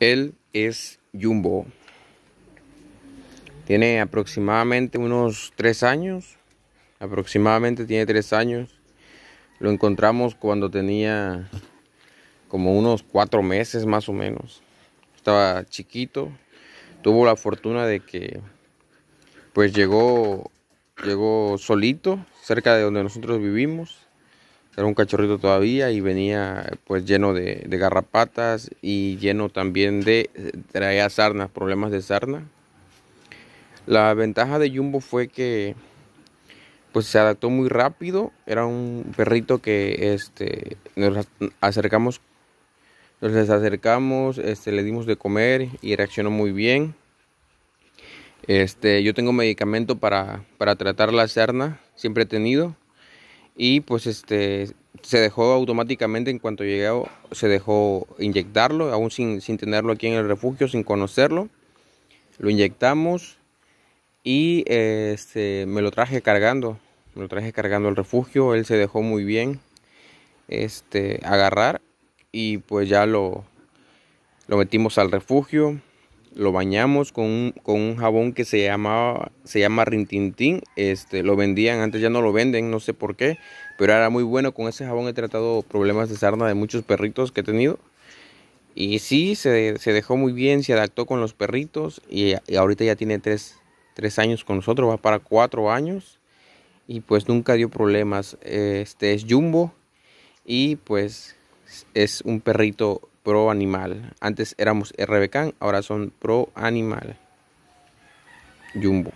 Él es Jumbo. Tiene aproximadamente unos tres años. Aproximadamente tiene tres años. Lo encontramos cuando tenía como unos cuatro meses más o menos. Estaba chiquito. Tuvo la fortuna de que pues llegó, llegó solito cerca de donde nosotros vivimos era un cachorrito todavía y venía pues lleno de, garrapatas y lleno también de, traía sarna, problemas de sarna. La ventaja de Jumbo fue que pues se adaptó muy rápido, era un perrito que este, nos acercamos, nos les acercamos, este, le dimos de comer y reaccionó muy bien. Este, yo tengo medicamento para tratar la sarna, siempre he tenido y pues este se dejó automáticamente en cuanto llegó, se dejó inyectarlo, aún sin, tenerlo aquí en el refugio, sin conocerlo. Lo inyectamos y este, me lo traje cargando, me lo traje cargando al refugio, él se dejó muy bien este, agarrar y pues ya lo, lo metimos al refugio lo bañamos con un, jabón que se llamaba se llama Rintintín, este lo vendían, antes ya no lo venden, no sé por qué, pero era muy bueno, con ese jabón he tratado problemas de sarna de muchos perritos que he tenido. Y sí, se, dejó muy bien, se adaptó con los perritos y, ahorita ya tiene tres, tres, años con nosotros, va para cuatro años y pues nunca dio problemas. Este es Jumbo y pues es un perrito pro animal. Antes éramos RBK, ahora son pro animal. Jumbo.